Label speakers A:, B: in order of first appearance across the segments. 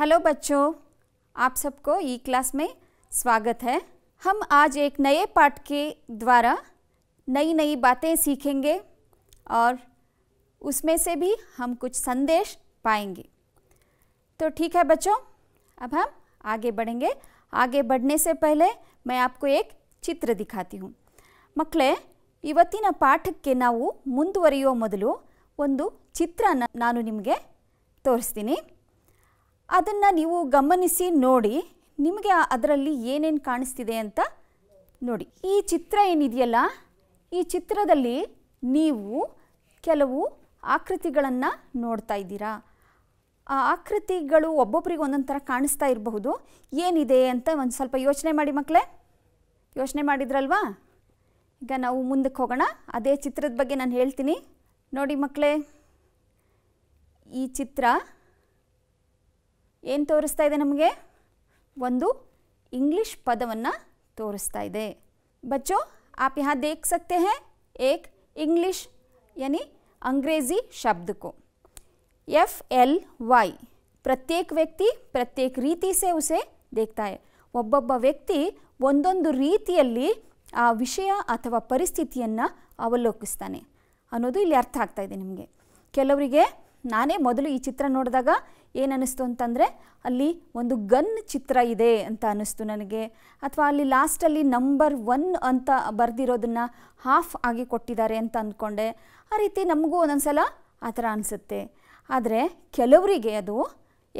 A: hello बच्चों आप सबको ई क्लास में स्वागत है हम आज एक नए पाठ के द्वारा नई नई बातें सीखेंगे और उसमें से भी हम कुछ संदेश पाएंगे तो ठीक है बच्चों अब हम आगे बढ़ेंगे आगे बढ़ने से पहले मैं आपको एक दिखाती हूँ ಹೂಂ इवती ಇವತ್ತಿನ पाठ के ना ಮೊದಲು मदलो चित्र नानु ನಿಮಗೆ ತೋರಿಸ್ತೀನಿ ಅದನ್ನು ನೀವು ಗಮನಿಸಿ ನೋಡಿ ನಿಮಗೆ ಅದರಲ್ಲಿ ಏನೇನು ಕಾಣಿಸ್ತಿದೆ ಅಂತ ನೋಡಿ ಈ ಚಿತ್ರ ಏನಿದೆಯಲ್ಲ ಈ ಚಿತ್ರದಲ್ಲಿ ನೀವು ಕೆಲವು ಆಕೃತಿಗಳನ್ನು ನೋಡ್ತಾ ಇದ್ದೀರಾ ಆ ಆಕೃತಿಗಳು ಒಬ್ಬೊಬ್ಬರಿಗೆ ಒಂದೊಂದು ಥರ ಕಾಣಿಸ್ತಾ ಇರಬಹುದು ಏನಿದೆ ಅಂತ ಒಂದು ಸ್ವಲ್ಪ ಯೋಚನೆ ಮಾಡಿ ಮಕ್ಕಳೇ ಯೋಚನೆ ಮಾಡಿದ್ರಲ್ವಾ ಈಗ ನಾವು ಮುಂದಕ್ಕೆ ಹೋಗೋಣ ಅದೇ ಚಿತ್ರದ ಬಗ್ಗೆ ನಾನು ಹೇಳ್ತೀನಿ ನೋಡಿ ಮಕ್ಕಳೇ ಈ ಚಿತ್ರ ಏನು ತೋರಿಸ್ತಾ ಇದೆ ನಮಗೆ ಒಂದು ಇಂಗ್ಲೀಷ್ ಪದವನ್ನು ತೋರಿಸ್ತಾ ಇದೆ ಬಚ್ಚೋ ಆಪ್ ಯಾ ದೇಖ ಸಕ್ತೆ ಹೇ ಏಕ್ ಇಂಗ್ಲಿಷ್ यानी ಅಂಗ್ರೇಜಿ ಶಬ್ದಕ್ಕೂ ಎಫ್ ಎಲ್ ವೈ ಪ್ರತ್ಯೇಕ ವ್ಯಕ್ತಿ ಪ್ರತ್ಯೇಕ ರೀತಿ रीति ಒಬ್ಬೊಬ್ಬ ವ್ಯಕ್ತಿ ಒಂದೊಂದು ರೀತಿಯಲ್ಲಿ ಆ ವಿಷಯ ಅಥವಾ ಪರಿಸ್ಥಿತಿಯನ್ನು ಅವಲೋಕಿಸ್ತಾನೆ ಅನ್ನೋದು ಇಲ್ಲಿ ಅರ್ಥ ಆಗ್ತಾ ಇದೆ ನಿಮಗೆ ಕೆಲವರಿಗೆ ನಾನೇ ಮೊದಲು ಈ ಚಿತ್ರ ನೋಡಿದಾಗ ಏನಿಸ್ತು ಅಂತಂದರೆ ಅಲ್ಲಿ ಒಂದು ಗನ್ ಚಿತ್ರ ಇದೆ ಅಂತ ಅನ್ನಿಸ್ತು ನನಗೆ ಅಥವಾ ಅಲ್ಲಿ ಲಾಸ್ಟಲ್ಲಿ ನಂಬರ್ ಒನ್ ಅಂತ ಬರೆದಿರೋದನ್ನು ಹಾಫ್ ಆಗಿ ಕೊಟ್ಟಿದ್ದಾರೆ ಅಂತ ಅಂದ್ಕೊಂಡೆ ಆ ರೀತಿ ನಮಗೂ ಒಂದೊಂದು ಸಲ ಆ ಥರ ಅನಿಸುತ್ತೆ ಆದರೆ ಕೆಲವರಿಗೆ ಅದು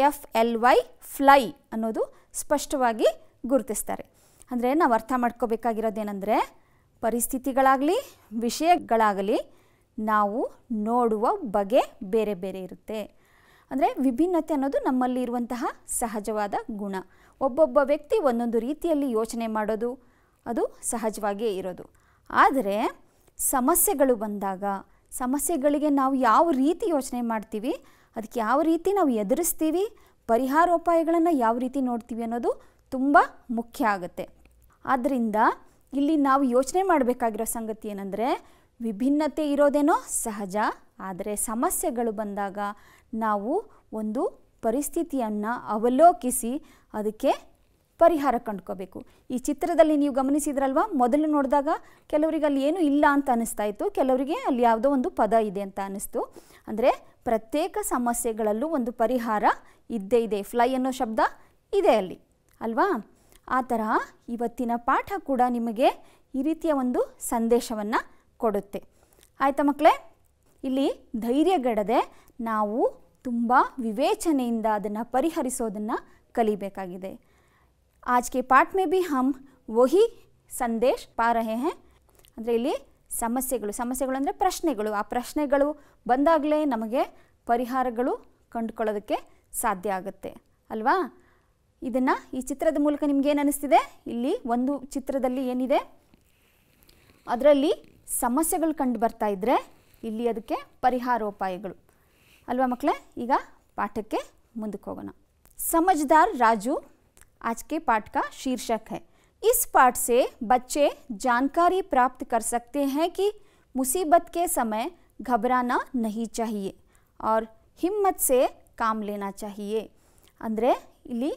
A: ಎಫ್ ಎಲ್ ವೈ ಫ್ಲೈ ಅನ್ನೋದು ಸ್ಪಷ್ಟವಾಗಿ ಗುರುತಿಸ್ತಾರೆ ಅಂದರೆ ನಾವು ಅರ್ಥ ಮಾಡ್ಕೋಬೇಕಾಗಿರೋದೇನೆಂದರೆ ಪರಿಸ್ಥಿತಿಗಳಾಗಲಿ ವಿಷಯಗಳಾಗಲಿ ನಾವು ನೋಡುವ ಬಗೆ ಬೇರೆ ಬೇರೆ ಇರುತ್ತೆ ಅಂದರೆ ವಿಭಿನ್ನತೆ ಅನ್ನೋದು ನಮ್ಮಲ್ಲಿ ಇರುವಂತಹ ಸಹಜವಾದ ಗುಣ ಒಬ್ಬೊಬ್ಬ ವ್ಯಕ್ತಿ ಒಂದೊಂದು ರೀತಿಯಲ್ಲಿ ಯೋಚನೆ ಮಾಡೋದು ಅದು ಸಹಜವಾಗಿಯೇ ಇರೋದು ಆದರೆ ಸಮಸ್ಯೆಗಳು ಬಂದಾಗ ಸಮಸ್ಯೆಗಳಿಗೆ ನಾವು ಯಾವ ರೀತಿ ಯೋಚನೆ ಮಾಡ್ತೀವಿ ಅದಕ್ಕೆ ಯಾವ ರೀತಿ ನಾವು ಎದುರಿಸ್ತೀವಿ ಪರಿಹಾರೋಪಾಯಗಳನ್ನು ಯಾವ ರೀತಿ ನೋಡ್ತೀವಿ ಅನ್ನೋದು ತುಂಬ ಮುಖ್ಯ ಆಗುತ್ತೆ ಆದ್ದರಿಂದ ಇಲ್ಲಿ ನಾವು ಯೋಚನೆ ಮಾಡಬೇಕಾಗಿರೋ ಸಂಗತಿ ಏನಂದರೆ ವಿಭಿನ್ನತೆ ಇರೋದೇನೋ ಸಹಜ ಆದರೆ ಸಮಸ್ಯೆಗಳು ಬಂದಾಗ ನಾವು ಒಂದು ಪರಿಸ್ಥಿತಿಯನ್ನು ಅವಲೋಕಿಸಿ ಅದಕ್ಕೆ ಪರಿಹಾರ ಕಂಡ್ಕೋಬೇಕು ಈ ಚಿತ್ರದಲ್ಲಿ ನೀವು ಗಮನಿಸಿದ್ರಲ್ವಾ ಮೊದಲು ನೋಡಿದಾಗ ಕೆಲವರಿಗೆ ಅಲ್ಲಿ ಏನೂ ಇಲ್ಲ ಅಂತ ಅನ್ನಿಸ್ತಾ ಇತ್ತು ಕೆಲವರಿಗೆ ಅಲ್ಲಿ ಯಾವುದೋ ಒಂದು ಪದ ಇದೆ ಅಂತ ಅನ್ನಿಸ್ತು ಅಂದರೆ ಪ್ರತ್ಯೇಕ ಸಮಸ್ಯೆಗಳಲ್ಲೂ ಒಂದು ಪರಿಹಾರ ಇದ್ದೇ ಇದೆ ಫ್ಲೈ ಅನ್ನೋ ಶಬ್ದ ಇದೆ ಅಲ್ಲಿ ಅಲ್ವಾ ಆ ಥರ ಇವತ್ತಿನ ಪಾಠ ಕೂಡ ನಿಮಗೆ ಈ ರೀತಿಯ ಒಂದು ಸಂದೇಶವನ್ನು ಕೊಡುತ್ತೆ ಆಯಿತಾ ಮಕ್ಕಳೇ ಇಲ್ಲಿ ಧೈರ್ಯಗೆಡದೆ ನಾವು ತುಂಬ ವಿವೇಚನೆಯಿಂದ ಅದನ್ನು ಪರಿಹರಿಸೋದನ್ನು ಕಲಿಬೇಕಾಗಿದೆ ಆಜ್ಕೆ के ಪಾಠ ಮೇ ಬಿ ಹಮ್ ವಹಿ ಸಂದೇಶ್ ಪಾ ರಹೆ ಹೇ ಅಂದರೆ ಇಲ್ಲಿ ಸಮಸ್ಯೆಗಳು ಸಮಸ್ಯೆಗಳು ಅಂದರೆ ಪ್ರಶ್ನೆಗಳು ಆ ಪ್ರಶ್ನೆಗಳು ಬಂದಾಗಲೇ ನಮಗೆ ಪರಿಹಾರಗಳು ಕಂಡುಕೊಳ್ಳೋದಕ್ಕೆ ಸಾಧ್ಯ ಆಗುತ್ತೆ ಅಲ್ವಾ ಇದನ್ನು ಈ ಚಿತ್ರದ ಮೂಲಕ ಏನು ಅನ್ನಿಸ್ತಿದೆ ಇಲ್ಲಿ ಒಂದು ಚಿತ್ರದಲ್ಲಿ ಏನಿದೆ ಅದರಲ್ಲಿ ಸಮಸ್ಯೆಗಳು ಕಂಡು ಬರ್ತಾ ಇದ್ದರೆ ಇಲ್ಲಿ ಅದಕ್ಕೆ ಪರಿಹಾರೋಪಾಯಗಳು ಅಲ್ವಾ ಮಕ್ಕಳೇ ಈಗ ಪಾಠಕ್ಕೆ ಮುಂದಕ್ಕೆ ಹೋಗೋಣ ಸಮಜ್ದಾರ್ ರಾಜು ಆಜ್ಕೆ ಪಾಠ ಕಾ ಶೀರ್ಷಕ ಹೈ ಇಸ್ ಪಾಠ पाठ ಬಚ್ಚೆ ಜಾನ್ಕಾರಿ ಪ್ರಾಪ್ತ ಕರ್ ಸಕ್ತೆ ಹೈ ಕಿ ಮುಸೀಬತ್ ಕೆ ಸಮಯ ಘಬರಾನ ನಹಿ नहीं चाहिए ಹಿಮ್ಮತ್ ಸೆ ಕಾಮ್ ಲೇನಾ ಚಾಹಿಯೇ ಅಂದರೆ ಇಲ್ಲಿ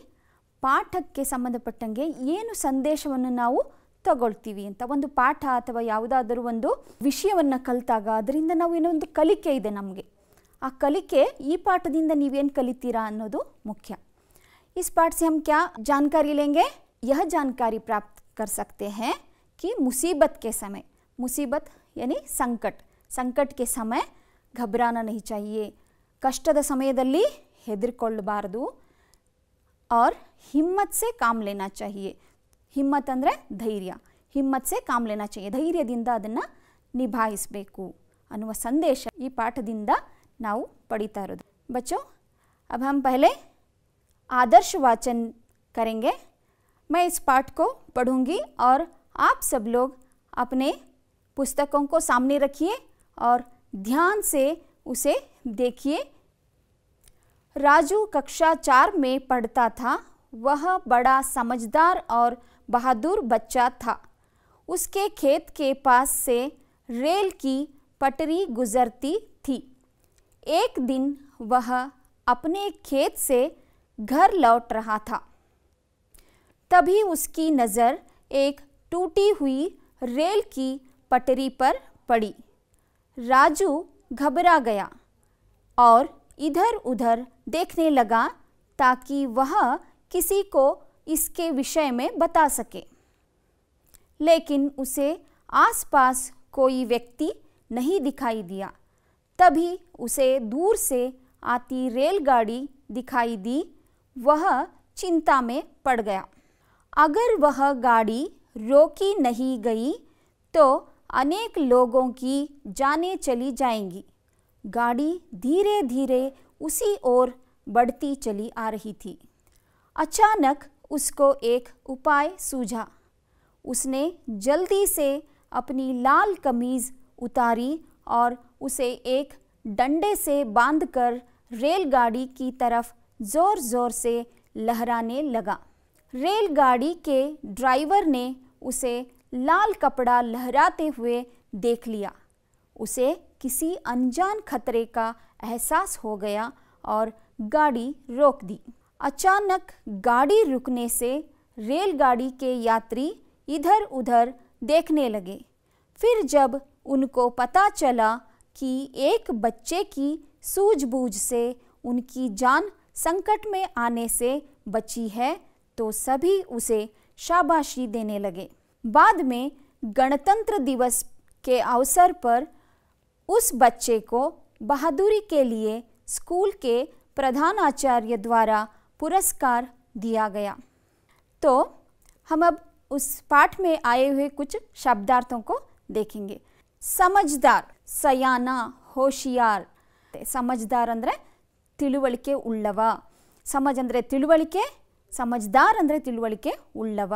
A: ಪಾಠಕ್ಕೆ ಸಂಬಂಧಪಟ್ಟಂಗೆ ಏನು ಸಂದೇಶವನ್ನು ನಾವು ತಗೊಳ್ಳಿ ಟಿವಿ ಅಂತ ಒಂದು ಪಾಠ ಅಥವಾ ಯಾವುದಾದರೂ ಒಂದು ವಿಷಯವನ್ನು ಕಲ್ತಾಗ ಅದರಿಂದ ನಾವು ಏನು ಒಂದು ಕಲಿಕೆ ಇದೆ ನಮಗೆ ಆ ಕಲಿಕೆ ಈ ಪಾಠದಿಂದ ನೀವು ಏನು ಕಲಿತ್ತೀರಾ ಅನ್ನೋದು ಮುಖ್ಯ ಈ ಪಾಠ سے ہم کیا जानकारी लेंगे यह जानकारी प्राप्त कर सकते हैं कि मुसीबत के समय मुसीबत यानी संकट संकट के समय घबराना नहीं चाहिए कष्टದ ಸಮಯದಲ್ಲಿ ಹೆದುರಿಕೊಳ್ಳಬಾರದು ಆರ್ ಹಿಮ್ಮತ್ ಸೆ ಕಾಮ್ લેನಾ ಚಹಿಯೇ हिम्मत ಅಂದರೆ धैर्य हिम्मत से ಕಾಮ್ಲೆನ चाहिए धैर्य ಅದನ್ನು ನಿಭಾಯಿಸಬೇಕು ಅನ್ನುವ ಸಂದೇಶ ಈ ಪಾಠದಿಂದ ನಾವು ಪಡೀತಾ अब हम पहले आदर्श वाचन करेंगे मैं इस पाठ को पढ़ूंगी और आप सब लोग अपने पुस्तकों को सामने रखिए और ध्यान से उसे देखिए राजू कक्षा चार में पढ़ता था वह बड़ा समझदार और बहादुर बच्चा था उसके खेत के पास से रेल की पटरी गुजरती थी एक दिन वह अपने खेत से घर लौट रहा था तभी उसकी नज़र एक टूटी हुई रेल की पटरी पर पड़ी राजू घबरा गया और इधर उधर देखने लगा ताकि वह किसी को इसके विषय में बता सके लेकिन उसे आसपास कोई व्यक्ति नहीं दिखाई दिया तभी उसे दूर से आती रेलगाड़ी दिखाई दी वह चिंता में पड़ गया अगर वह गाड़ी रोकी नहीं गई तो अनेक लोगों की जाने चली जाएंगी गाड़ी धीरे धीरे उसी ओर बढ़ती चली आ रही थी अचानक उसको एक उपाय सूझा उसने जल्दी से अपनी लाल कमीज उतारी और उसे एक डंडे से बांधकर रेलगाड़ी की तरफ ज़ोर ज़ोर से लहराने लगा रेलगाड़ी के ड्राइवर ने उसे लाल कपड़ा लहराते हुए देख लिया उसे किसी अनजान खतरे का एहसास हो गया और गाड़ी रोक दी अचानक गाड़ी रुकने से रेलगाड़ी के यात्री इधर उधर देखने लगे फिर जब उनको पता चला कि एक बच्चे की सूझबूझ से उनकी जान संकट में आने से बची है तो सभी उसे शाबाशी देने लगे बाद में गणतंत्र दिवस के अवसर पर उस बच्चे को बहादुरी के लिए स्कूल के प्रधानाचार्य द्वारा पुरस्कार दिया गया तो हम अब उस पाठ में आए हुए कुछ शब्दार्थों को देखेंगे समझदार सयाना होशियार ಸಮಜ್ದಾರ್ ಅಂದರೆ ತಿಳುವಳಿಕೆ ಉಳ್ಳವ ಸಮಜ್ ಅಂದರೆ ತಿಳುವಳಿಕೆ ಸಮಜ್ದಾರ್ ಅಂದರೆ ತಿಳುವಳಿಕೆ ಉಳ್ಳವ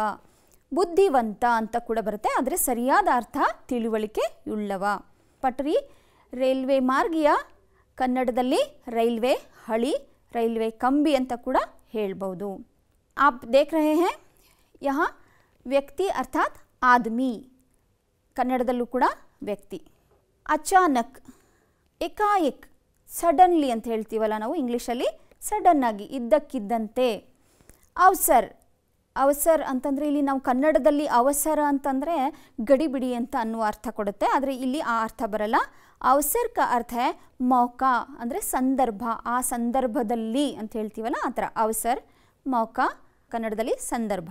A: ಬುದ್ಧಿವಂತ ಅಂತ ಕೂಡ ಬರುತ್ತೆ ಆದರೆ ಸರಿಯಾದ ಅರ್ಥ ತಿಳುವಳಿಕೆ ಉಳ್ಳವ ಪಟ್ರಿ ರೈಲ್ವೆ ಮಾರ್ಗಿಯ ಕನ್ನಡದಲ್ಲಿ ರೈಲ್ವೆ ಹಳಿ ರೈಲ್ವೆ ಕಂಬಿ ಅಂತ ಕೂಡ ಹೇಳ್ಬೋದು ಆಪ್ देख रहे हैं ವ್ಯಕ್ತಿ ಅರ್ಥಾತ್ ಆದ್ಮಿ ಕನ್ನಡದಲ್ಲೂ ಕೂಡ ವ್ಯಕ್ತಿ ಅಚಾನಕ್ ಏಕಾಏಕ್ ಸಡನ್ಲಿ ಅಂತ ಹೇಳ್ತೀವಲ್ಲ ನಾವು ಇಂಗ್ಲೀಷಲ್ಲಿ ಸಡನ್ನಾಗಿ ಇದ್ದಕ್ಕಿದ್ದಂತೆ ಅವಸರ್ ಅವಸರ್ ಅಂತಂದರೆ ಇಲ್ಲಿ ನಾವು ಕನ್ನಡದಲ್ಲಿ ಅವಸರ ಅಂತಂದರೆ ಗಡಿಬಿಡಿ ಅಂತ ಅನ್ನುವ ಅರ್ಥ ಕೊಡುತ್ತೆ ಆದರೆ ಇಲ್ಲಿ ಆ ಅರ್ಥ ಬರಲ್ಲ ಅವಸರ್ ಕ ಅರ್ಥ ಹೇ ಮೌಕಾ ಅಂದರೆ ಸಂದರ್ಭ ಆ ಸಂದರ್ಭದಲ್ಲಿ ಅಂತ ಹೇಳ್ತೀವಲ್ಲ ಆ ಥರ ಅವಸರ್ ಮೌಕ ಕನ್ನಡದಲ್ಲಿ ಸಂದರ್ಭ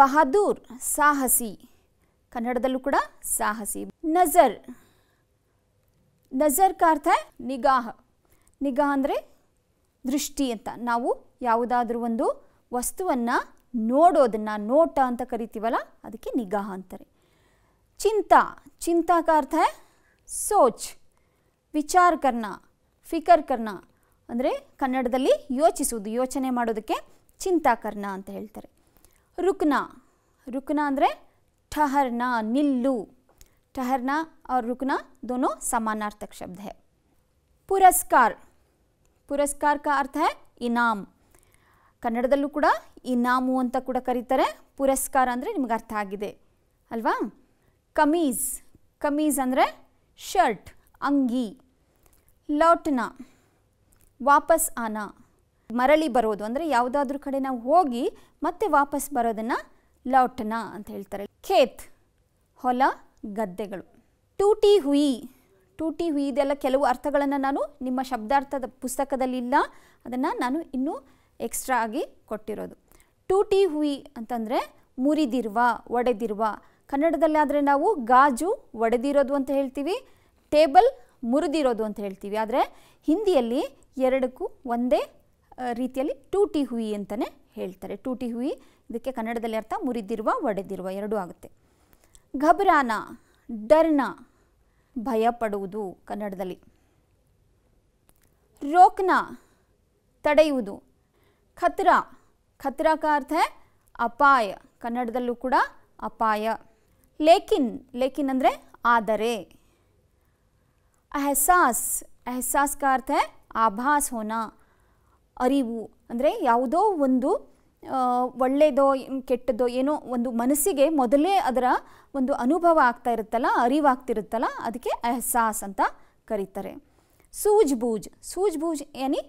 A: ಬಹದೂರ್ ಸಾಹಸಿ ಕನ್ನಡದಲ್ಲೂ ಕೂಡ ಸಾಹಸಿ ನಜರ್ ನಜರ್ ಕ ಅರ್ಥ ನಿಗಾಹ ನಿಗಾ ಅಂದರೆ ದೃಷ್ಟಿ ಅಂತ ನಾವು ಯಾವುದಾದ್ರೂ ಒಂದು ವಸ್ತುವನ್ನು ನೋಡೋದನ್ನು ನೋಟ ಅಂತ ಕರಿತೀವಲ್ಲ ಅದಕ್ಕೆ ನಿಗಾಹ ಅಂತಾರೆ ಚಿಂತ ಚಿಂತಾಕ ಅರ್ಥ ಸೋಚ್ ವಿಚಾರ ಕರ್ಣ ಫಿಕರ್ ಕರ್ನ ಅಂದರೆ ಕನ್ನಡದಲ್ಲಿ ಯೋಚಿಸುವುದು ಯೋಚನೆ ಮಾಡೋದಕ್ಕೆ ಚಿಂತಾಕರ್ಣ ಅಂತ ಹೇಳ್ತಾರೆ ರುಕ್ನ ರುಕ್ನ ಅಂದರೆ ಠಹರ್ನ ನಿಲ್ಲು ಠಹರ್ನ ಅವ್ರ ರುಕ್ನ ದೋನೋ ಸಮಾನಾರ್ಥಕ ಶಬ್ದ है ಪುರಸ್ಕಾರ ಪುರಸ್ಕಾರ ಅರ್ಥ ಹೇ ಇನಾಮ್ ಕನ್ನಡದಲ್ಲೂ ಕೂಡ ಇನಾಮು ಅಂತ ಕೂಡ ಕರೀತಾರೆ ಪುರಸ್ಕಾರ ಅಂದರೆ ನಿಮ್ಗೆ ಅರ್ಥ ಆಗಿದೆ ಅಲ್ವಾ ಕಮೀಜ್ ಕಮೀಜ್ ಅಂದರೆ ಶರ್ಟ್ ಅಂಗಿ ಲೌಟ್ನ ವಾಪಸ್ ಆನ ಮರಳಿ ಬರೋದು ಅಂದರೆ ಯಾವುದಾದ್ರೂ ಕಡೆ ನಾವು ಹೋಗಿ ಮತ್ತೆ ವಾಪಸ್ ಬರೋದನ್ನು ಲೌಟ್ನ ಅಂತ ಹೇಳ್ತಾರೆ ಖೇತ್ ಹೊಲ ಗದ್ದೆಗಳು ಟೂಟಿ ಹುಯಿ ಟೂಟಿ ಹುಯಿ ಇದೆಲ್ಲ ಕೆಲವು ಅರ್ಥಗಳನ್ನು ನಾನು ನಿಮ್ಮ ಶಬ್ದಾರ್ಥದ ಪುಸ್ತಕದಲ್ಲಿಲ್ಲ ಅದನ್ನು ನಾನು ಇನ್ನೂ ಎಕ್ಸ್ಟ್ರಾ ಆಗಿ ಕೊಟ್ಟಿರೋದು ಟೂಟಿ ಹುಯಿ ಅಂತಂದರೆ ಮುರಿದಿರುವ ಒಡೆದಿರುವ ಕನ್ನಡದಲ್ಲಿ ಆದರೆ ನಾವು ಗಾಜು ಒಡೆದಿರೋದು ಅಂತ ಹೇಳ್ತೀವಿ ಟೇಬಲ್ ಮುರಿದಿರೋದು ಅಂತ ಹೇಳ್ತೀವಿ ಆದರೆ ಹಿಂದಿಯಲ್ಲಿ ಎರಡಕ್ಕೂ ಒಂದೇ ರೀತಿಯಲ್ಲಿ ಟೂಟಿ ಹುಯಿ ಅಂತಲೇ ಹೇಳ್ತಾರೆ ಟೂಟಿ ಹುಯಿ ಇದಕ್ಕೆ ಕನ್ನಡದಲ್ಲಿ ಅರ್ಥ ಮುರಿದಿರುವ ಒಡೆದಿರುವ ಎರಡೂ ಆಗುತ್ತೆ ಘಬರಾನ ಡರ್ನ ಭಯಪಡುವುದು ಕನ್ನಡದಲ್ಲಿ ರೋಕ್ನ ತಡೆಯುವುದು ಖತ್ರ ಖತ್ರಕ ಅರ್ಥ ಅಪಾಯ ಕನ್ನಡದಲ್ಲೂ ಕೂಡ ಅಪಾಯ ಲೇಕಿನ್ ಲೇಕಿನ್ ಅಂದರೆ ಆದರೆ ಅಹಸಾಸ್ ಅಹಸಾಸ್ ಕಾ ಅರ್ಥ ಆಭಾಸ್ ಹೋನ ಅರಿವು ಅಂದರೆ ಯಾವುದೋ ಒಂದು ಒಳ್ಳೆಯದೋ ಕೆಟ್ಟದೋ ಏನೋ ಒಂದು ಮನಸ್ಸಿಗೆ ಮೊದಲೇ ಅದರ ಒಂದು ಅನುಭವ ಆಗ್ತಾ ಇರುತ್ತಲ್ಲ ಅರಿವಾಗ್ತಿರುತ್ತಲ್ಲ ಅದಕ್ಕೆ ಅಹಸಾಸ್ ಅಂತ ಕರೀತಾರೆ ಸೂಜ್ಬೂಜ್ ಬೂಜ್ ಏನಿ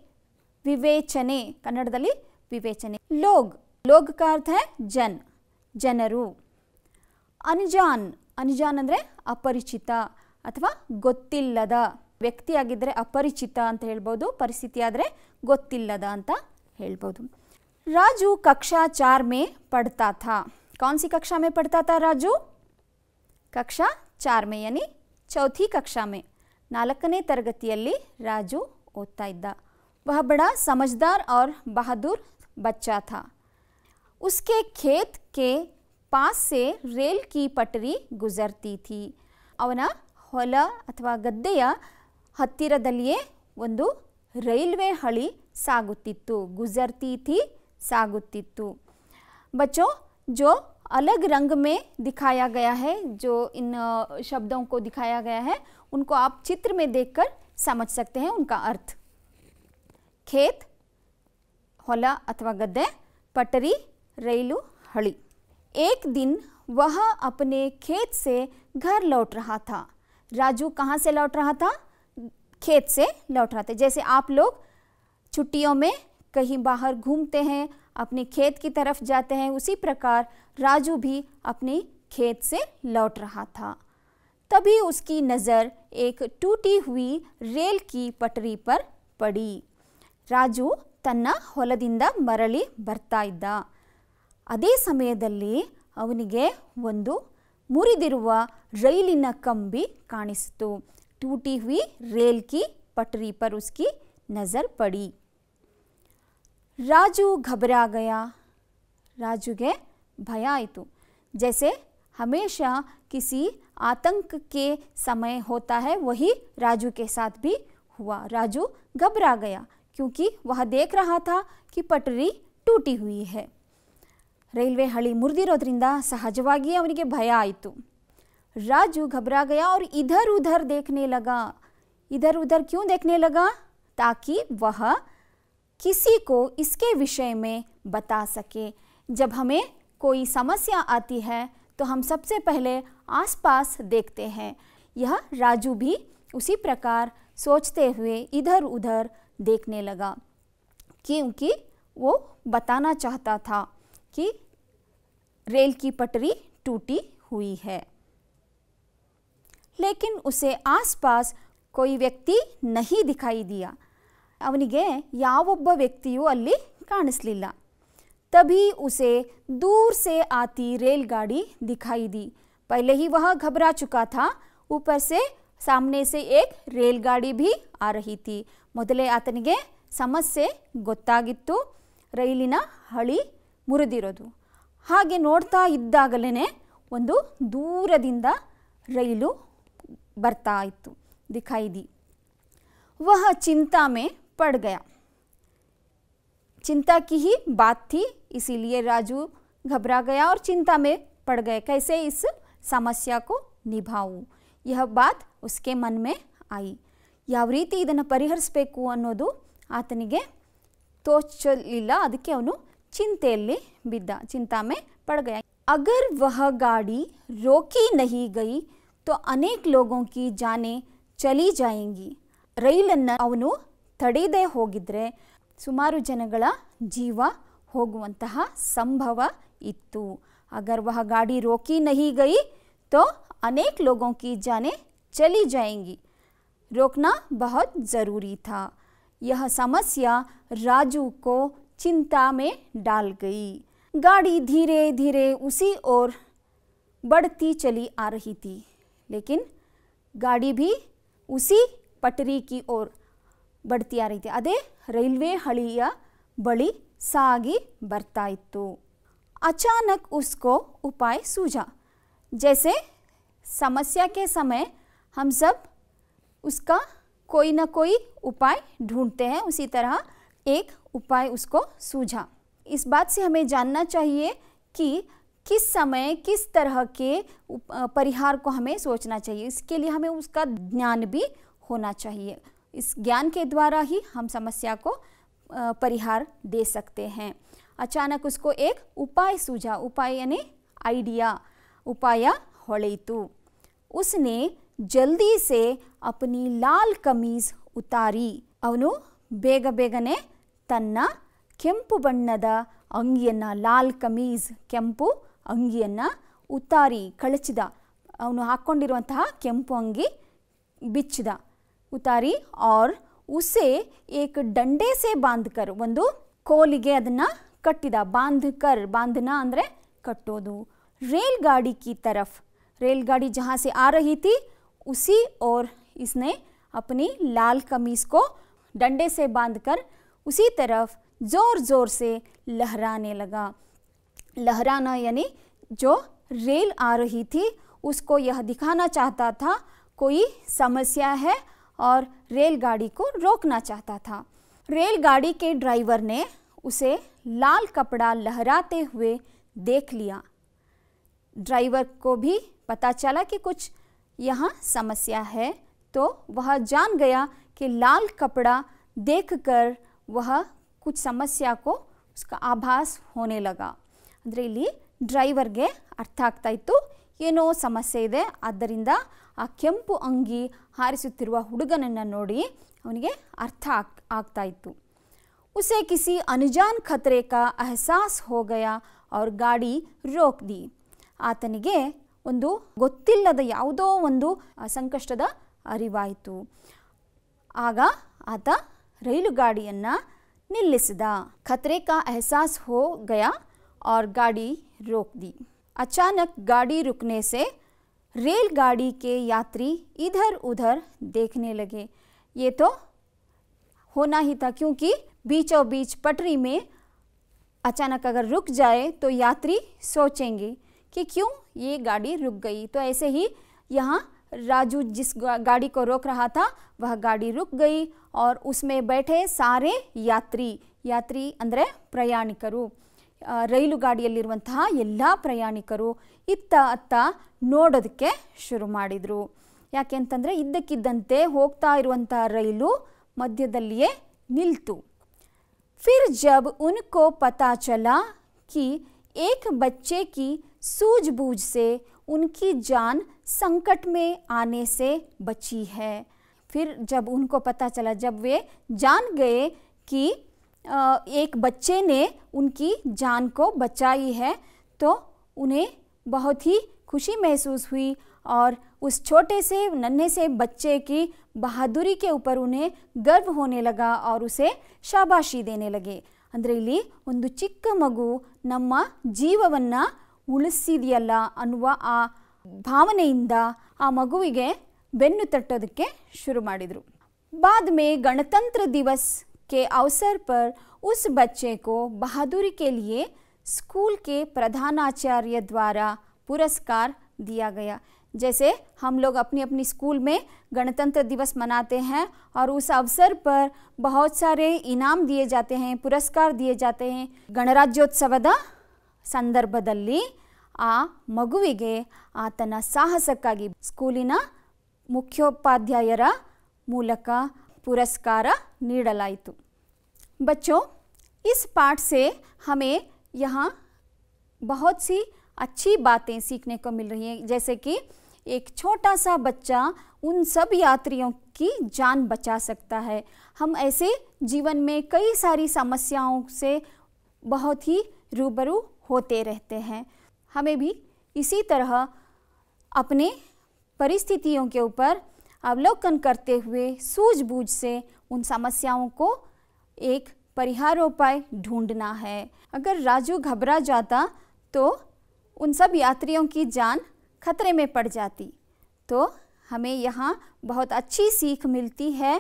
A: ವಿವೇಚನೆ ಕನ್ನಡದಲ್ಲಿ ವಿವೇಚನೆ ಲೋಗ್ ಲೋಗ್ ಕಾ ಅರ್ಥ ಜನ್ ಜನರು ಅನಿಜಾನ್ ಅನಿಜಾನ್ ಅಂದರೆ ಅಪರಿಚಿತ ಅಥವಾ ಗೊತ್ತಿಲ್ಲದ ವ್ಯಕ್ತಿಯಾಗಿದ್ದರೆ ಅಪರಿಚಿತ ಅಂತ ಹೇಳ್ಬೋದು ಪರಿಸ್ಥಿತಿ ಆದರೆ ಗೊತ್ತಿಲ್ಲದ ಅಂತ ಹೇಳ್ಬೋದು ರಾಜು ಕಕ್ಷಾ ಚಾರ್ ಮೇ ಪಡ್ತಾಥ ಕೌನ್ಸಿ ಕಕ್ಷಾ ಮೇ कक्षा में पढ़ता था राजू कक्षा ಚೌಥಿ ಕಕ್ಷಾ ಮೇ ನಾಲ್ಕನೇ ತರಗತಿಯಲ್ಲಿ ರಾಜು ಓದ್ತಾ ಇದ್ದ ವಹ ಬಡ ಸಮಜ್ದಾರ್ ಔರ್ ಬಹದೂರ್ ಬಚ್ಚಾ ಥಾ ಉಸ್ಕೆ ಖೇತ್ ಕೆ पास से रेल की पटरी गुजरती थी ಅವನ अथवा गद्दे ಗದ್ದೆಯ ಹತ್ತಿರದಲ್ಲಿಯೇ ಒಂದು हली ಹಳಿ गुजरती थी ಥಿ ಸಾಗುತ್ತಿತ್ತು बच्चों जो अलग रंग में दिखाया गया है जो इन शब्दों को दिखाया गया है उनको आप चित्र में देखकर समझ सकते हैं उनका अर्थ खेत होला अथवा गद्दे पटरी रेलू हली एक दिन वह अपने खेत से घर लौट रहा था राजू कहाँ से लौट रहा था खेत से लौट रहा था जैसे आप लोग छुट्टियों में कहीं बाहर घूमते हैं अपने खेत की तरफ जाते हैं उसी प्रकार राजू भी अपने खेत से लौट रहा था तभी उसकी नज़र एक टूटी हुई रेल की पटरी पर पड़ी राजू ತನ್ನ ಹೊಲದಿಂದ ಮರಳಿ ಬರ್ತಾ ಇದ್ದ अदे समय मुरद रैल कंबी का टूटी हुई रेल की पटरी पर उसकी नज़र पड़ी राजू घबरा गया राजू के भय आयु जैसे हमेशा किसी आतंक के समय होता है वही राजू के साथ भी हुआ राजू घबरा गया क्योंकि वह देख रहा था कि पटरी टूटी हुई है रेलवे ಹಳಿ मुर्दी ಸಹಜವಾಗಿಯೇ भय आयु राजू घबरा गया और इधर उधर देखने लगा इधर उधर क्यों देखने लगा ताकि वह किसी को इसके विषय में बता सके जब हमें कोई समस्या आती है तो हम सबसे पहले आसपास देखते हैं यह राजू भी उसी प्रकार सोचते हुए इधर उधर देखने लगा क्योंकि वो बताना चाहता था कि रेल की पटरी टूटी हुई है लेकिन उसे आसपास कोई व्यक्ति नहीं दिखाई दिया ಅವನಿಗೆ ಯಾವೊಬ್ಬ ವ್ಯಕ್ತಿಯೂ ಅಲ್ಲಿ ಕಾಣಿಸ್ಲಿಲ್ಲ तभी उसे दूर से आती रेलगाड़ी दिखाई दी पहले ही वह घबरा चुका था ऊपर से सामने से एक रेलगाड़ी भी आ रही थी मोदले आतनिगे समस्या गोत्तागित्तु ರೈಲಿನ ಹಳಿ ಮುರಿದಿರೋದು ಹಾಗೆ ನೋಡ್ತಾ ಇದ್ದಾಗಲೇ ಒಂದು ದೂರದಿಂದ ರೈಲು ಬರ್ತಾ ಇತ್ತು ದಿಖಾಯಿದಿ ವಹ ಚಿಂತಾಮೆ ಮೇ ಪಡ್ ಗಯ ಚಿಂತಾ ಕಿ ಬಾತ್ ಥಿ ಇಸಿಲಿಯ ರಾಜು ಘಬರಾ ಗಯಾ ಅವ್ರ ಚಿಂತಾ चिंता में ಕೈಸೆ ಇಸ್ कैसे ನಿಭಾವು ಯಹ ಬಾತ್ ಉಸ್ಕೆ ಮನ್ಮೆ ಮೇ ಆಯಿ ಯಾವ ರೀತಿ ಇದನ್ನು ಪರಿಹರಿಸಬೇಕು ಅನ್ನೋದು ಆತನಿಗೆ ತೋಚಲಿಲ್ಲ ಅದಕ್ಕೆ ಅವನು चिंतेल्ली बिद्दा चिंता में पड़ गया अगर वह गाड़ी रोकी नहीं गई तो अनेक लोगों की जानें चली जाएंगी ರೈಲನ್ನು ಅವನು ತಡೆಯದೇ ಹೋಗಿದ್ರೆ ಸುಮಾರು ಜನಗಳ ಜೀವ ಹೋಗುವಂತಹ ಸಂಭವ ಇತ್ತು ಅಗರ್ ವಹ ಗಾಡಿ ರೋಕಿ ನಹಿ ಗಯಿ ತೋ ಅನೇಕ ಲೋಗೋ ಕಿ ಜಾನೆ ಚಲಿ ಜಾಯಂಗಿ ರೋಕನಾ ಬಹುತ್ ಜರೂರಿ ಥಾ ಯಹ ಸಮಸ್ಯಾ ರಾಜು ಕೋ चिंता में डाल गई गाड़ी धीरे धीरे उसी ओर बढ़ती चली आ रही थी लेकिन गाड़ी भी उसी पटरी की ओर बढ़ती आ रही थी अदे रेलवे हलिया बड़ी सागी बरता इतो अचानक उसको उपाय सूझा जैसे समस्या के समय हम सब उसका कोई ना कोई उपाय ढूंढते हैं उसी तरह एक उपाय उसको सूझा इस बात से हमें जानना चाहिए कि किस समय किस तरह के परिहार को हमें सोचना चाहिए इसके लिए हमें उसका ज्ञान भी होना चाहिए इस ज्ञान के द्वारा ही हम समस्या को परिहार दे सकते हैं अचानक उसको एक उपाय सूझा उपाय यानी आइडिया उपाय होलेतु उसने जल्दी से अपनी लाल कमीज उतारी ಅವನು बेग बेगने ತನ ಕೆಂಪು ಬಣ್ಣದ ಅಂಗಿಯನ್ನ लाल कमीज ಕೆಂಪು ಅಂಗಿಯನ್ನ उतಾರಿ ಕಳಚಿದ ಅವನು ಹಾಕೊಂಡಿರುವಂತ ಕೆಂಪು ಅಂಗಿ ಬಿಚ್ಚಿದ उतಾರಿ ಆರ್ उसे एक डंडे से बांध कर ಒಂದು ಕೋelige ಅದನ್ನ ಕತ್ತಿದ बांधकर बांधನ ಅಂದ್ರೆ ಕಟ್ಟುದು ರೈಲ್ ಗಾಡಿ ಕೀ ತರಫ್ ರೈಲ್ ಗಾಡಿ ಜಹಾಸೆ ಆ رہی تھی उसी और इसने अपनी लाल कमीज को डंडे से बांधकर उसी तरफ ज़ोर ज़ोर से लहराने लगा लहराना यानी जो रेल आ रही थी उसको यह दिखाना चाहता था कोई समस्या है और रेलगाड़ी को रोकना चाहता था रेलगाड़ी के ड्राइवर ने उसे लाल कपड़ा लहराते हुए देख लिया ड्राइवर को भी पता चला कि कुछ यहाँ समस्या है तो वह जान गया कि लाल कपड़ा देखकर वह कुछ समस्या को उसका आभास होने लगा ಅಂದರೆ ಇಲ್ಲಿ ಡ್ರೈವರ್ಗೆ ಅರ್ಥ ಆಗ್ತಾ ಇತ್ತು ಏನೋ ಸಮಸ್ಯೆ ಇದೆ ಆದ್ದರಿಂದ ಆ ಕೆಂಪು ಅಂಗಿ ಹಾರಿಸುತ್ತಿರುವ ಹುಡುಗನನ್ನು ನೋಡಿ ಅವನಿಗೆ ಅರ್ಥ ಆಗ್ ಆಗ್ತಾ ಇತ್ತು ಉಸೆ ಕಿಸಿ ಅನುಜಾನ್ ಖತ್ರೆ ಕಾ ಅಹಸಾಸ್ ಹೋಗಯ ಅವ್ರ ಗಾಡಿ ರೋಕ್ ದಿ ಆತನಿಗೆ ಒಂದು ಗೊತ್ತಿಲ್ಲದ ಯಾವುದೋ ಒಂದು ಸಂಕಷ್ಟದ ಅರಿವಾಯಿತು ಆಗ ಆತ रैल गाड़िया ನಿಲ್ಲಿಸಿದ का एहसास हो गया और गाड़ी रोक दी अचानक गाड़ी रुकने से रेलगाड़ी के यात्री इधर उधर देखने लगे ये तो होना ही था क्योंकि बीचों बीच पटरी में अचानक अगर रुक जाए तो यात्री सोचेंगे कि क्यों ये गाड़ी रुक गई तो ऐसे ही यहाँ राजू जिस गाड़ी को रोक रहा था वह गाड़ी रुक गई और उसमें बैठे सारे ಯಾತ್ರಿ ಯಾತ್ರಿ ಅಂದರೆ ಪ್ರಯಾಣಿಕರು ರೈಲು ಗಾಡಿಯಲ್ಲಿರುವಂತಹ ಎಲ್ಲ ಪ್ರಯಾಣಿಕರು ಇತ್ತ ಅತ್ತ ನೋಡೋದಕ್ಕೆ ಶುರು ಮಾಡಿದರು ಯಾಕೆ ಅಂತಂದರೆ ಇದ್ದಕ್ಕಿದ್ದಂತೆ ಹೋಗ್ತಾ ಇರುವಂತಹ ರೈಲು ಮಧ್ಯದಲ್ಲಿಯೇ ನಿಲ್ತು ಫಿರ್ ಜಬ್ ಉನ್ಕೋ ಪತಾ ಚಲಾ ಕಿ ಏಕ್ ಬಚ್ಚೆ ಕಿ ಸೂಜ್ಬೂಜ್ ಸೆ ಉನ್ಕಿ ಜಾನ್ ಸಂಕಟ್ ಮೇ ಆನೆ ಸೆ ಬಚಿ है फिर जब उनको पता चला जब वे जान गए कि एक बच्चे ने उनकी जान को बचाई है तो उन्हें बहुत ही खुशी महसूस हुई और उस छोटे से नन्हे से बच्चे की बहादुरी के ऊपर उन्हें गर्व होने लगा और उसे शाबाशी देने लगे ಅಂದರೆ ಇಲ್ಲಿ ಒಂದು ಚಿಕ್ಕ ಮಗು ನಮ್ಮ ಜೀವವನ್ನು ಉಳಿಸಿದೆಯಲ್ಲ ಅನ್ನುವ ಆ ಭಾವನೆಯಿಂದ ಆ ಮಗುವಿಗೆ ಬೆನ್ನು ತಟ್ಟೋದಕ್ಕೆ ಶುರು बाद में गणतंत्र दिवस के अवसर पर उस बच्चे को बहादुरी के लिए स्कूल के प्रधानाचार्य द्वारा पुरस्कार दिया गया जैसे हम लोग अपनी अपनी स्कूल में गणतंत्र दिवस मनाते हैं और उस अवसर पर बहुत सारे इनाम दिए जाते हैं पुरस्कार दिए जाते हैं गणराज्योत्सव ಗಣರಾಜ್ಯೋತ್ಸವದ ಸಂದರ್ಭದಲ್ಲಿ आ ಮಗುವಿಗೆ ಆತನ ಸಾಹಸಕ್ಕಾಗಿ ಸ್ಕೂಲಿನ ಮುಖ್ಯೋಪಾಧ್ಯಾಯರ मूलक पुरस्कार बच्चों इस पाठ से हमें यहाँ बहुत सी अच्छी बातें सीखने को मिल रही हैं जैसे कि एक छोटा सा बच्चा उन सब यात्रियों की जान बचा सकता है हम ऐसे जीवन में कई सारी समस्याओं से बहुत ही रूबरू होते रहते हैं हमें भी इसी तरह अपने परिस्थितियों के ऊपर अवलोकन करते हुए सूझबूझ से उन समस्याओं को एक उपाय ढूंढना है अगर राजू घबरा जाता तो उन सब यात्रियों की जान खतरे में पड़ जाती तो हमें यहाँ बहुत अच्छी सीख मिलती है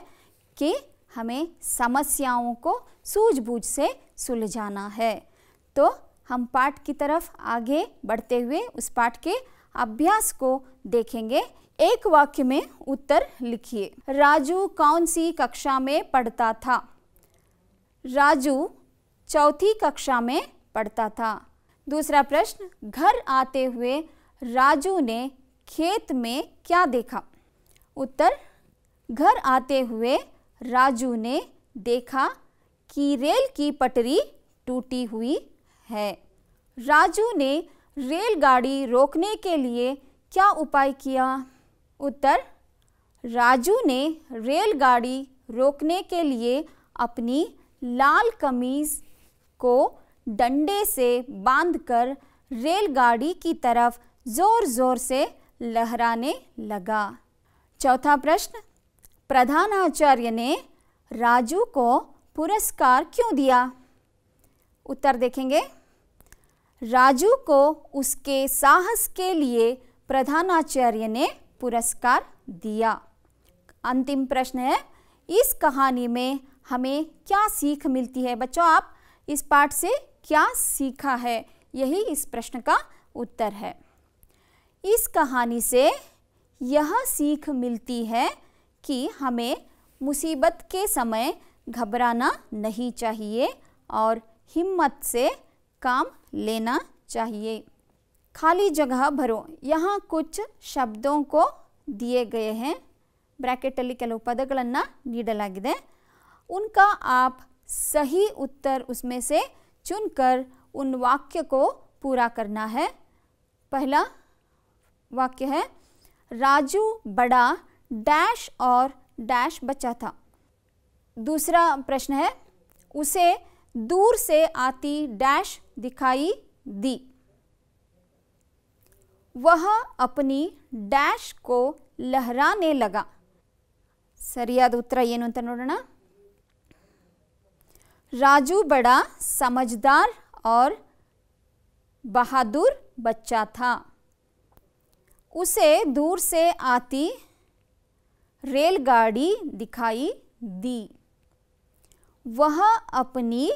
A: कि हमें समस्याओं को सूझबूझ से सुलझाना है तो हम पाठ की तरफ आगे बढ़ते हुए उस पाठ के अभ्यास को देखेंगे एक वाक्य में उत्तर लिखिए राजू कौन सी कक्षा में पढ़ता था राजू चौथी कक्षा में पढ़ता था दूसरा प्रश्न घर आते हुए राजू ने खेत में क्या देखा उत्तर घर आते हुए राजू ने देखा कि रेल की पटरी टूटी हुई है राजू ने रेलगाड़ी रोकने के लिए क्या उपाय किया उत्तर राजू ने रेलगाड़ी रोकने के लिए अपनी लाल कमीज को डंडे से बांधकर रेलगाड़ी की तरफ जोर जोर से लहराने लगा चौथा प्रश्न प्रधानाचार्य ने राजू को पुरस्कार क्यों दिया उत्तर देखेंगे राजू को उसके साहस के लिए प्रधानाचार्य ने पुरस्कार दिया अंतिम प्रश्न है इस कहानी में हमें क्या सीख मिलती है बच्चों आप इस पाठ से क्या सीखा है यही इस प्रश्न का उत्तर है इस कहानी से यह सीख मिलती है कि हमें मुसीबत के समय घबराना नहीं चाहिए और हिम्मत से काम लेना चाहिए खाली जगह भरो यहाँ कुछ शब्दों को दिए गए हैं ब्रैकेटली के ಪದಗಳನ್ನು उनका आप सही उत्तर उसमें से चुनकर उन वाक्य को पूरा करना है पहला वाक्य है राजू बड़ा डैश और डैश बच्चा था दूसरा प्रश्न है उसे दूर से आती डैश दिखाई दी वह अपनी डैश को लहराने लगा सरिया उत्तर ऐन नोड़ राजू बड़ा समझदार और बहादुर बच्चा था उसे दूर से आती रेलगाड़ी दिखाई दी वह अपनी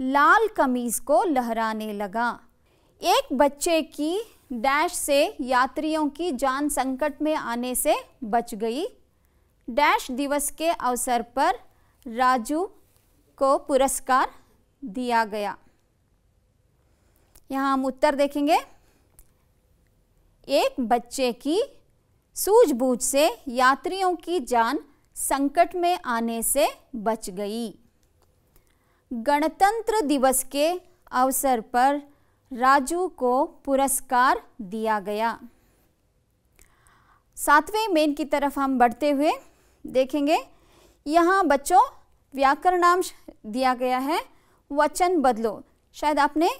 A: लाल कमीज को लहराने लगा एक बच्चे की डैश से यात्रियों की जान संकट में आने से बच गई डैश दिवस के अवसर पर राजू को पुरस्कार दिया गया यहाँ हम उत्तर देखेंगे एक बच्चे की सूझबूझ से यात्रियों की जान संकट में आने से बच गई गणतंत्र दिवस के अवसर पर राजू को पुरस्कार दिया गया सातवें मेन की तरफ हम बढ़ते हुए देखेंगे यहाँ बच्चों व्याकरणांश दिया गया है वचन बदलो शायद आपने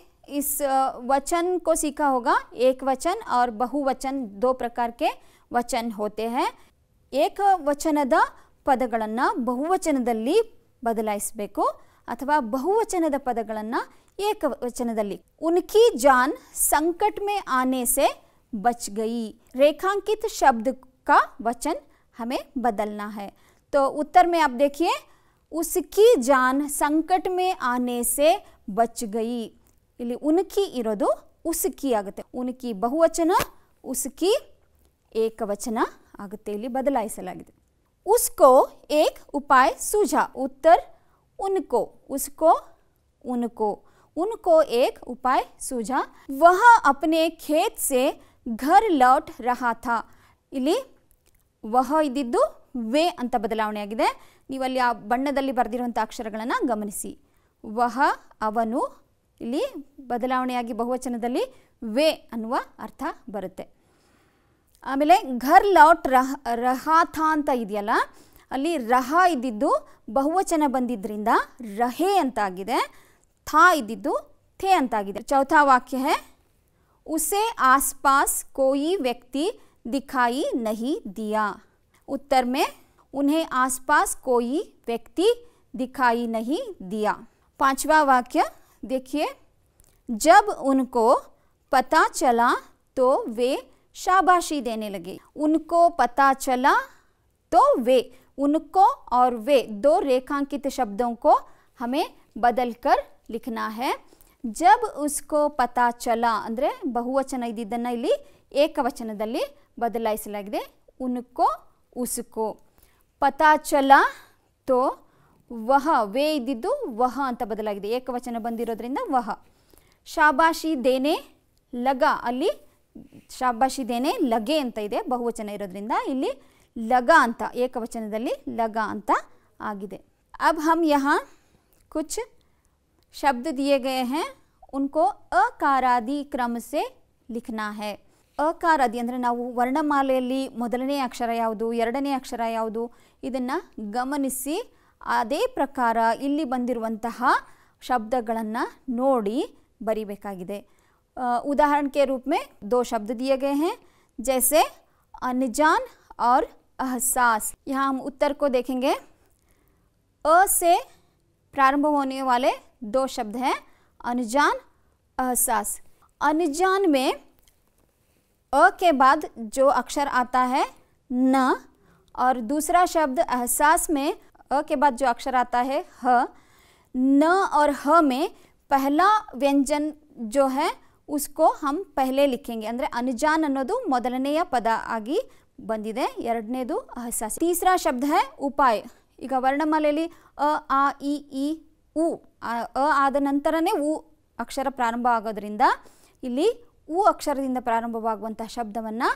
A: इस वचन को सीखा होगा एक वचन और बहुवचन दो प्रकार के वचन होते हैं एक वचन वचनद ಪದಗಳನ್ನು ಬಹುವಚನದಲ್ಲಿ ಬದಲಾಯಿಸಬೇಕು ಅಥವಾ ಬಹುವಚನದ ಪದಗಳನ್ನು ಏಕವಚನದಲ್ಲಿ ಉನ್ಕಿ ಜಾನ್ ಸಂಕಟ್ ಮೇ ಆನೆ ಸೆ ಬಚ್ ಗಯಿ रेखांकित शब्द का वचन हमें बदलना है तो उत्तर में आप देखिए उसकी जान संकट में आने से बच गई ಇಲ್ಲಿ ಉನಕಿ ಇರೋದು ಉಸುಕಿ ಆಗುತ್ತೆ ಉನಕಿ ಬಹುವಚನ ಉಸುಕಿ ಏಕವಚನ ಆಗುತ್ತೆ ಇಲ್ಲಿ ಬದಲಾಯಿಸಲಾಗಿದೆ उसको एक उपाय सूझा उत्तर उनको उसको उनको उनको एक उपाय सूझा वह अपने खेत से घर लौट रहा था ಇಲ್ಲಿ ವಹ ಇದ್ದಿದ್ದು ವೇ ಅಂತ ಬದಲಾವಣೆಯಾಗಿದೆ ಆಗಿದೆ ನೀವಲ್ಲಿ ಆ ಬಣ್ಣದಲ್ಲಿ ಬರೆದಿರುವಂಥ ಅಕ್ಷರಗಳನ್ನು ಗಮನಿಸಿ ವಹ ಅವನು ಇಲ್ಲಿ ಬದಲಾವಣೆಯಾಗಿ ಬಹುವಚನದಲ್ಲಿ ವೇ ಅನ್ನುವ ಅರ್ಥ ಬರುತ್ತೆ आमले घर लौट रह रहा था अंत अली रहा बहुवचन बंद्री रहे अंत था थे अंत चौथा वाक्य है उसे आसपास कोई व्यक्ति दिखाई नहीं दिया उत्तर में उन्हें आसपास कोई व्यक्ति दिखाई नहीं दिया पांचवा वाक्य देखिए जब उनको पता चला तो वे शाबाशी देने ಲಗಿ उनको पता चला तो वे उनको और वे दो रेखांकित शब्दों को हमें बदल कर लिखना है ಜಬ್ ಉಸ್ಕೋ ಪತಾ ಚಲ ಅಂದರೆ ಬಹುವಚನ ಇದ್ದಿದ್ದನ್ನು ಇಲ್ಲಿ ಏಕವಚನದಲ್ಲಿ ಬದಲಾಯಿಸಲಾಗಿದೆ ಉನ್ಕೋ ಉಸುಕೋ ಪತಾ ಚಲ ತೋ ವಹ ವೇ ಇದ್ದಿದ್ದು ವಹ ಅಂತ ಬದಲಾಗಿದೆ ಏಕವಚನ ಬಂದಿರೋದ್ರಿಂದ ವಹ ಶಾಬಾಶಿ ದೇನೆ ಲಗ ಅಲ್ಲಿ ಇದೇನೆ ಲಗೆ ಅಂತ ಇದೆ ಬಹುವಚನ ಇರೋದ್ರಿಂದ ಇಲ್ಲಿ ಲಗ ಅಂತ ಏಕವಚನದಲ್ಲಿ ಲಗ ಅಂತ ಆಗಿದೆ ಅಬ್ ಹಮ್ ಯಹ ಕುಚ್ ಶಬ್ದ दिए ಗೇ ಹೇ ಉನ್ಕೋ ಅಕಾರಾದಿ ಕ್ರಮ ಸೆ ಲಿಖನಾ ಹೇ ಅಕಾರಾದಿ ಅಂದರೆ ನಾವು ವರ್ಣಮಾಲೆಯಲ್ಲಿ ಮೊದಲನೇ ಅಕ್ಷರ ಯಾವುದು ಎರಡನೇ ಅಕ್ಷರ ಯಾವುದು ಇದನ್ನು ಗಮನಿಸಿ ಅದೇ ಪ್ರಕಾರ ಇಲ್ಲಿ ಬಂದಿರುವಂತಹ ಶಬ್ದಗಳನ್ನು ನೋಡಿ ಬರಿಬೇಕಾಗಿದೆ उदाहरण के रूप में दो शब्द दिए गए हैं जैसे अनजान और अहसास यहाँ हम उत्तर को देखेंगे अ से प्रारंभ होने वाले दो शब्द हैं अनजान अहसास अनजान में अ के बाद जो अक्षर आता है न और दूसरा शब्द अहसास में अ के बाद जो अक्षर आता है ह न और ह में पहला व्यंजन जो है ಉಸ್ಕೋ ಹಮ್ ಪೆಹ್ಲೆ ಲಿಖೆಂಗೆ ಅಂದರೆ ಅನುಜಾನ್ ಅನ್ನೋದು ಮೊದಲನೆಯ ಪದ ಆಗಿ ಬಂದಿದೆ ಎರಡನೇದು ಅಹಸಾಸ್ ತೀಸರಾ ಶಬ್ದ ಹೇ ಉಪಾಯ್ ಈಗ ವರ್ಣಮಾಲೆಯಲ್ಲಿ ಅ ಆ ಇ ಇ ಉ ಅ ಆದ ನಂತರನೇ ಉ ಅಕ್ಷರ ಪ್ರಾರಂಭ ಆಗೋದ್ರಿಂದ ಇಲ್ಲಿ ಉ ಅಕ್ಷರದಿಂದ ಪ್ರಾರಂಭವಾಗುವಂಥ ಶಬ್ದವನ್ನು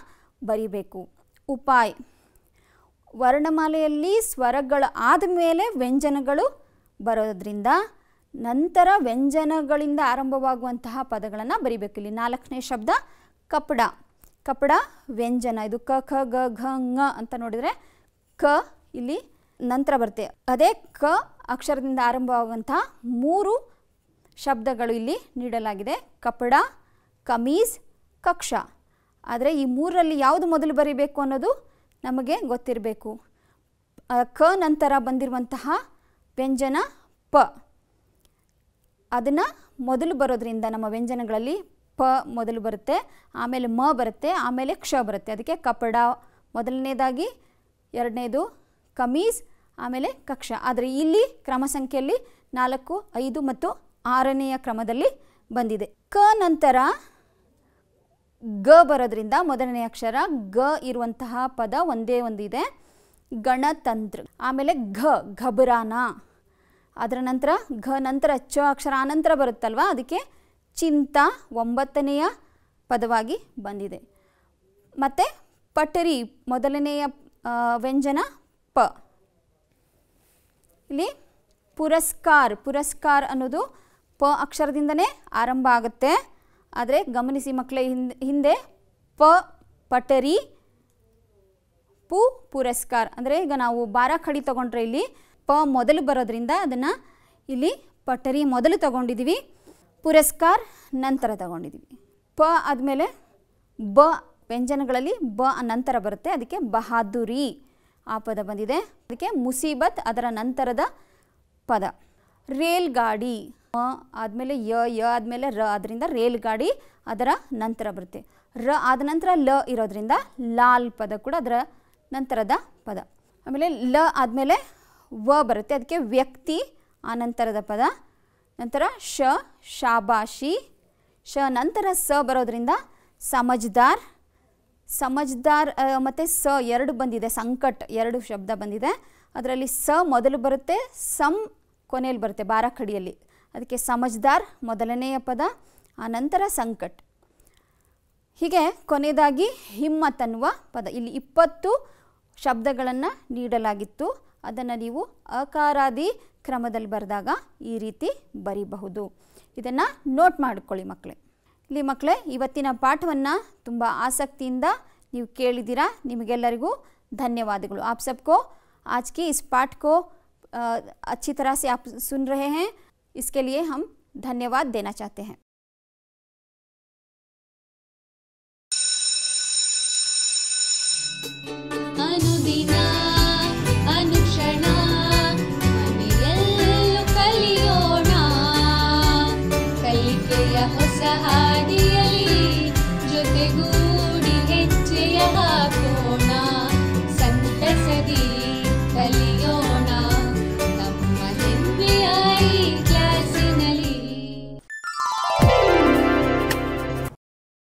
A: ಬರಿಬೇಕು ಉಪಾಯ್ ವರ್ಣಮಾಲೆಯಲ್ಲಿ ಸ್ವರಗಳು ಆದ ಮೇಲೆ ವ್ಯಂಜನಗಳು ಬರೋದ್ರಿಂದ ನಂತರ ವ್ಯಂಜನಗಳಿಂದ ಆರಂಭವಾಗುವಂತಹ ಪದಗಳನ್ನು ಬರಿಬೇಕು ಇಲ್ಲಿ ನಾಲ್ಕನೇ ಶಬ್ದ ಕಪಡ ಕಪಡ ವ್ಯಂಜನ ಇದು ಕ ಖ ಗ ಘ ಂಗ ಅಂತ ನೋಡಿದರೆ ಕ ಇಲ್ಲಿ ನಂತರ ಬರುತ್ತೆ ಅದೇ ಕ ಅಕ್ಷರದಿಂದ ಆರಂಭವಾಗುವಂತಹ ಮೂರು ಶಬ್ದಗಳು ಇಲ್ಲಿ ನೀಡಲಾಗಿದೆ ಕಪಡ ಕಮೀಸ್ ಕಕ್ಷ ಆದರೆ ಈ ಮೂರರಲ್ಲಿ ಯಾವುದು ಮೊದಲು ಬರಿಬೇಕು ಅನ್ನೋದು ನಮಗೆ ಗೊತ್ತಿರಬೇಕು ಕ ನಂತರ ಬಂದಿರುವಂತಹ ವ್ಯಂಜನ ಪ ಅದನ್ನು ಮೊದಲು ಬರೋದ್ರಿಂದ ನಮ್ಮ ವ್ಯಂಜನಗಳಲ್ಲಿ ಪ ಮೊದಲು ಬರುತ್ತೆ ಆಮೇಲೆ ಮ ಬರುತ್ತೆ ಆಮೇಲೆ ಕ್ಷ ಬರುತ್ತೆ ಅದಕ್ಕೆ ಕಪಡ ಮೊದಲನೇದಾಗಿ ಎರಡನೇದು ಕಮೀಸ್ ಆಮೇಲೆ ಕಕ್ಷ ಆದರೆ ಇಲ್ಲಿ ಕ್ರಮ ಸಂಖ್ಯೆಯಲ್ಲಿ ನಾಲ್ಕು ಐದು ಮತ್ತು ಆರನೆಯ ಕ್ರಮದಲ್ಲಿ ಬಂದಿದೆ ಕ ನಂತರ ಗ ಬರೋದ್ರಿಂದ ಮೊದಲನೇ ಅಕ್ಷರ ಗ ಇರುವಂತಹ ಪದ ಒಂದೇ ಒಂದಿದೆ ಗಣತಂತ್ರ ಆಮೇಲೆ ಘ ಘಬರಾನ ಅದರ ನಂತರ ಘ ನಂತರ ಚ ಅಕ್ಷರ ಆನಂತರ ಬರುತ್ತಲ್ವ ಅದಕ್ಕೆ ಚಿಂತ ಒಂಬತ್ತನೆಯ ಪದವಾಗಿ ಬಂದಿದೆ ಮತ್ತು ಪಟರಿ ಮೊದಲನೆಯ ವ್ಯಂಜನ ಪ ಇಲ್ಲಿ ಪುರಸ್ಕಾರ ಪುರಸ್ಕಾರ ಅನ್ನೋದು ಪ ಅಕ್ಷರದಿಂದನೇ ಆರಂಭ ಆಗುತ್ತೆ ಆದರೆ ಗಮನಿಸಿ ಮಕ್ಕಳ ಹಿಂದೆ ಹಿಂದೆ ಪ ಪಟರಿ ಪು ಪುರಸ್ಕಾರ ಅಂದರೆ ಈಗ ನಾವು ಬಾರಾಖಡಿ ಖಡಿ ತಗೊಂಡ್ರೆ ಇಲ್ಲಿ ಪ ಮೊದಲು ಬರೋದ್ರಿಂದ ಅದನ್ನು ಇಲ್ಲಿ ಪಟರಿ ಮೊದಲು ತಗೊಂಡಿದ್ದೀವಿ ಪುರಸ್ಕಾರ ನಂತರ ತಗೊಂಡಿದ್ದೀವಿ ಪ ಆದಮೇಲೆ ಬ ವ್ಯಂಜನಗಳಲ್ಲಿ ಬ ನಂತರ ಬರುತ್ತೆ ಅದಕ್ಕೆ ಬಹಾದುರಿ ಆ ಪದ ಬಂದಿದೆ ಅದಕ್ಕೆ ಮುಸೀಬತ್ ಅದರ ನಂತರದ ಪದ ರೇಲ್ ಗಾಡಿ ಮ ಆದಮೇಲೆ ಯ ಯ ಆದಮೇಲೆ ರ ಅದರಿಂದ ರೇಲ್ ಗಾಡಿ ಅದರ ನಂತರ ಬರುತ್ತೆ ರ ಆದ ನಂತರ ಲ ಇರೋದ್ರಿಂದ ಲಾಲ್ ಪದ ಕೂಡ ಅದರ ನಂತರದ ಪದ ಆಮೇಲೆ ಲ ಆದಮೇಲೆ ವ ಬರುತ್ತೆ ಅದಕ್ಕೆ ವ್ಯಕ್ತಿ ಆನಂತರದ ಪದ ನಂತರ ಶ ಶಾಬಾಶಿ ಶ ನಂತರ ಸ ಬರೋದರಿಂದ ಸಮಜ್ದಾರ್ ಸಮಜ್ದಾರ್ ಮತ್ತು ಸ ಎರಡು ಬಂದಿದೆ ಸಂಕಟ್ ಎರಡು ಶಬ್ದ ಬಂದಿದೆ ಅದರಲ್ಲಿ ಸ ಮೊದಲು ಬರುತ್ತೆ ಸಮ್ ಕೊನೆಯಲ್ಲಿ ಬರುತ್ತೆ ಬಾರಾಖಡಿಯಲ್ಲಿ ಅದಕ್ಕೆ ಸಮಜ್ದಾರ್ ಮೊದಲನೆಯ ಪದ ಆನಂತರ ಸಂಕಟ್ ಹೀಗೆ ಕೊನೆಯದಾಗಿ ಹಿಮ್ಮತ್ ಅನ್ನುವ ಪದ ಇಲ್ಲಿ ಇಪ್ಪತ್ತು ಶಬ್ದಗಳನ್ನು ನೀಡಲಾಗಿತ್ತು ಅದನ್ನು ನೀವು ಅಕಾರಾದಿ ಕ್ರಮದಲ್ಲಿ ಬರೆದಾಗ ಈ ರೀತಿ ಬರೀಬಹುದು ಇದನ್ನು ನೋಟ್ ಮಾಡಿಕೊಳ್ಳಿ ಮಕ್ಕಳೇ ಇಲ್ಲಿ ಮಕ್ಕಳೇ ಇವತ್ತಿನ ಪಾಠವನ್ನು ತುಂಬ ಆಸಕ್ತಿಯಿಂದ ನೀವು ಕೇಳಿದ್ದೀರಾ ನಿಮಗೆಲ್ಲರಿಗೂ ಧನ್ಯವಾದಗಳು ಆಪ್ ಸಬ್ಕೋ आज की इस ಅಚ್ಚಿ ತರಹ अच्छी तरह से आप सुन रहे हैं इसके लिए हम धन्यवाद देना